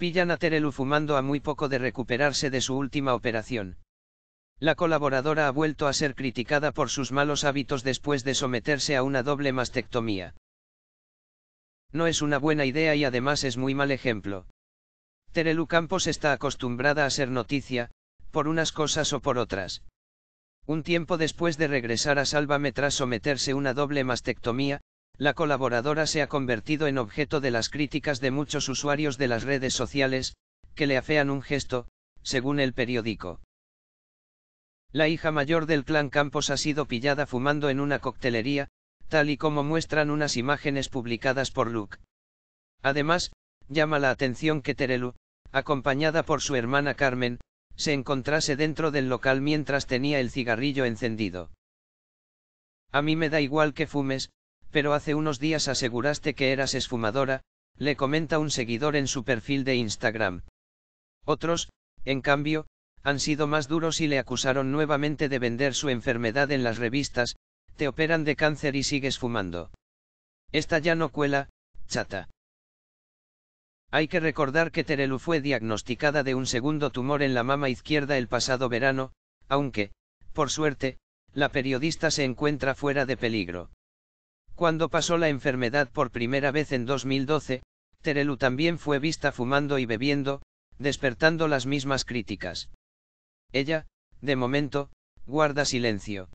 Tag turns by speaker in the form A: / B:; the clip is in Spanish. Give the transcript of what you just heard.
A: pillan a Terelu fumando a muy poco de recuperarse de su última operación. La colaboradora ha vuelto a ser criticada por sus malos hábitos después de someterse a una doble mastectomía. No es una buena idea y además es muy mal ejemplo. Terelu Campos está acostumbrada a ser noticia, por unas cosas o por otras. Un tiempo después de regresar a Sálvame tras someterse una doble mastectomía, la colaboradora se ha convertido en objeto de las críticas de muchos usuarios de las redes sociales, que le afean un gesto, según el periódico. La hija mayor del clan Campos ha sido pillada fumando en una coctelería, tal y como muestran unas imágenes publicadas por Luke. Además, llama la atención que Terelu, acompañada por su hermana Carmen, se encontrase dentro del local mientras tenía el cigarrillo encendido. A mí me da igual que fumes, pero hace unos días aseguraste que eras esfumadora, le comenta un seguidor en su perfil de Instagram. Otros, en cambio, han sido más duros y le acusaron nuevamente de vender su enfermedad en las revistas, te operan de cáncer y sigues fumando. Esta ya no cuela, chata. Hay que recordar que Terelu fue diagnosticada de un segundo tumor en la mama izquierda el pasado verano, aunque, por suerte, la periodista se encuentra fuera de peligro. Cuando pasó la enfermedad por primera vez en 2012, Terelu también fue vista fumando y bebiendo, despertando las mismas críticas. Ella, de momento, guarda silencio.